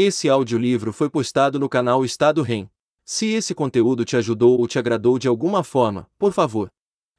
Esse audiolivro foi postado no canal Estado REM. Se esse conteúdo te ajudou ou te agradou de alguma forma, por favor,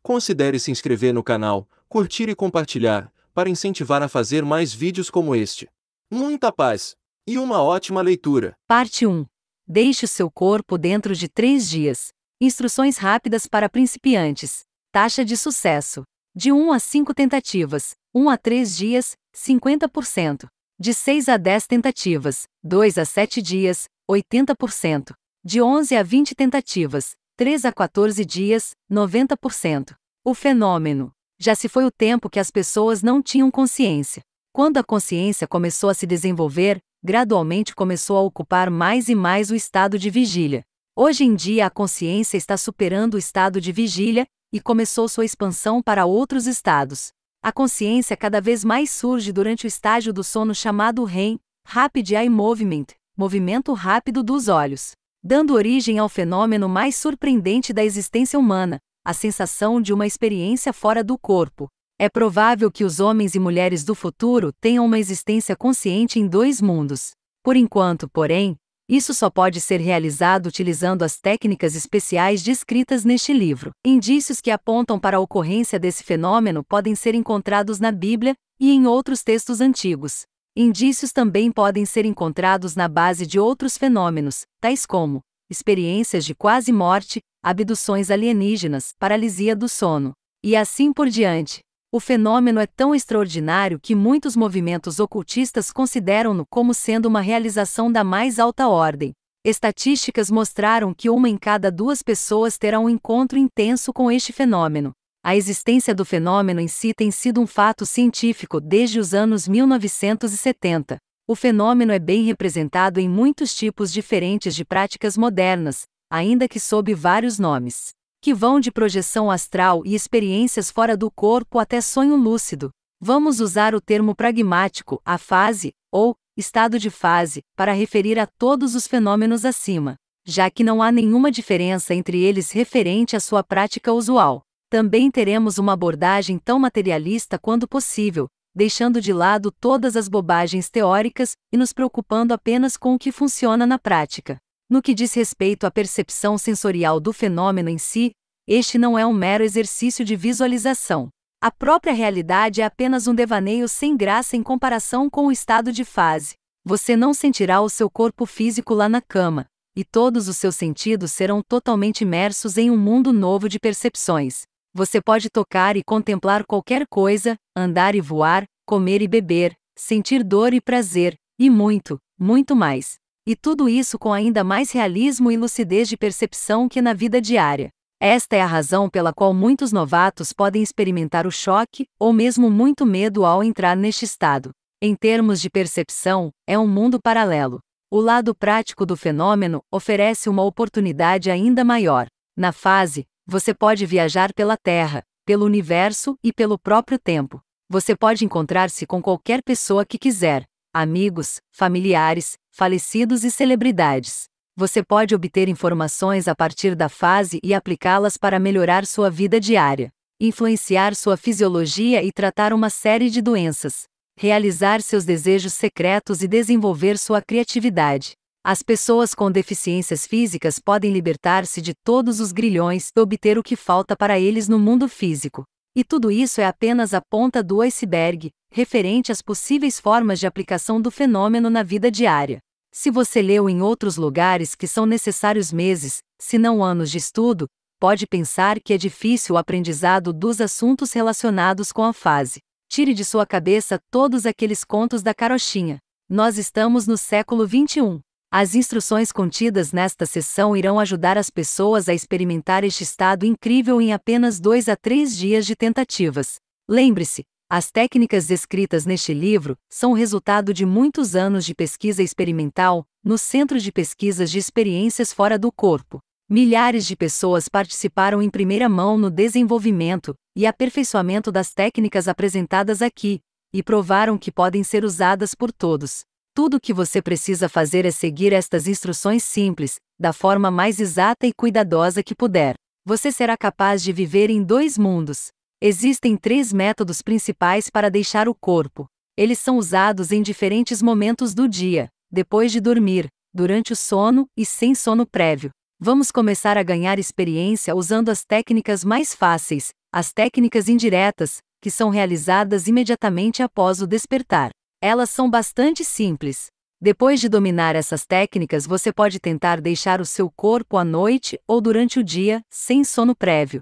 considere se inscrever no canal, curtir e compartilhar, para incentivar a fazer mais vídeos como este. Muita paz e uma ótima leitura. Parte 1. Deixe o seu corpo dentro de 3 dias. Instruções rápidas para principiantes. Taxa de sucesso. De 1 a 5 tentativas, 1 a 3 dias, 50%. De 6 a 10 tentativas, 2 a 7 dias, 80%. De 11 a 20 tentativas, 3 a 14 dias, 90%. O fenômeno. Já se foi o tempo que as pessoas não tinham consciência. Quando a consciência começou a se desenvolver, gradualmente começou a ocupar mais e mais o estado de vigília. Hoje em dia a consciência está superando o estado de vigília e começou sua expansão para outros estados. A consciência cada vez mais surge durante o estágio do sono chamado REM, Rapid Eye Movement, movimento rápido dos olhos, dando origem ao fenômeno mais surpreendente da existência humana, a sensação de uma experiência fora do corpo. É provável que os homens e mulheres do futuro tenham uma existência consciente em dois mundos. Por enquanto, porém, isso só pode ser realizado utilizando as técnicas especiais descritas neste livro. Indícios que apontam para a ocorrência desse fenômeno podem ser encontrados na Bíblia e em outros textos antigos. Indícios também podem ser encontrados na base de outros fenômenos, tais como experiências de quase morte, abduções alienígenas, paralisia do sono e assim por diante. O fenômeno é tão extraordinário que muitos movimentos ocultistas consideram-no como sendo uma realização da mais alta ordem. Estatísticas mostraram que uma em cada duas pessoas terá um encontro intenso com este fenômeno. A existência do fenômeno em si tem sido um fato científico desde os anos 1970. O fenômeno é bem representado em muitos tipos diferentes de práticas modernas, ainda que sob vários nomes que vão de projeção astral e experiências fora do corpo até sonho lúcido. Vamos usar o termo pragmático, a fase, ou estado de fase, para referir a todos os fenômenos acima, já que não há nenhuma diferença entre eles referente à sua prática usual. Também teremos uma abordagem tão materialista quanto possível, deixando de lado todas as bobagens teóricas e nos preocupando apenas com o que funciona na prática. No que diz respeito à percepção sensorial do fenômeno em si, este não é um mero exercício de visualização. A própria realidade é apenas um devaneio sem graça em comparação com o estado de fase. Você não sentirá o seu corpo físico lá na cama, e todos os seus sentidos serão totalmente imersos em um mundo novo de percepções. Você pode tocar e contemplar qualquer coisa, andar e voar, comer e beber, sentir dor e prazer, e muito, muito mais. E tudo isso com ainda mais realismo e lucidez de percepção que na vida diária. Esta é a razão pela qual muitos novatos podem experimentar o choque, ou mesmo muito medo ao entrar neste estado. Em termos de percepção, é um mundo paralelo. O lado prático do fenômeno oferece uma oportunidade ainda maior. Na fase, você pode viajar pela Terra, pelo universo e pelo próprio tempo. Você pode encontrar-se com qualquer pessoa que quiser, amigos, familiares, falecidos e celebridades. Você pode obter informações a partir da fase e aplicá-las para melhorar sua vida diária, influenciar sua fisiologia e tratar uma série de doenças, realizar seus desejos secretos e desenvolver sua criatividade. As pessoas com deficiências físicas podem libertar-se de todos os grilhões e obter o que falta para eles no mundo físico. E tudo isso é apenas a ponta do iceberg, referente às possíveis formas de aplicação do fenômeno na vida diária. Se você leu em outros lugares que são necessários meses, se não anos de estudo, pode pensar que é difícil o aprendizado dos assuntos relacionados com a fase. Tire de sua cabeça todos aqueles contos da carochinha. Nós estamos no século XXI. As instruções contidas nesta sessão irão ajudar as pessoas a experimentar este estado incrível em apenas dois a três dias de tentativas. Lembre-se, as técnicas descritas neste livro são resultado de muitos anos de pesquisa experimental no Centro de Pesquisas de Experiências Fora do Corpo. Milhares de pessoas participaram em primeira mão no desenvolvimento e aperfeiçoamento das técnicas apresentadas aqui e provaram que podem ser usadas por todos. Tudo o que você precisa fazer é seguir estas instruções simples, da forma mais exata e cuidadosa que puder. Você será capaz de viver em dois mundos Existem três métodos principais para deixar o corpo. Eles são usados em diferentes momentos do dia: depois de dormir, durante o sono e sem sono prévio. Vamos começar a ganhar experiência usando as técnicas mais fáceis, as técnicas indiretas, que são realizadas imediatamente após o despertar. Elas são bastante simples. Depois de dominar essas técnicas, você pode tentar deixar o seu corpo à noite ou durante o dia, sem sono prévio.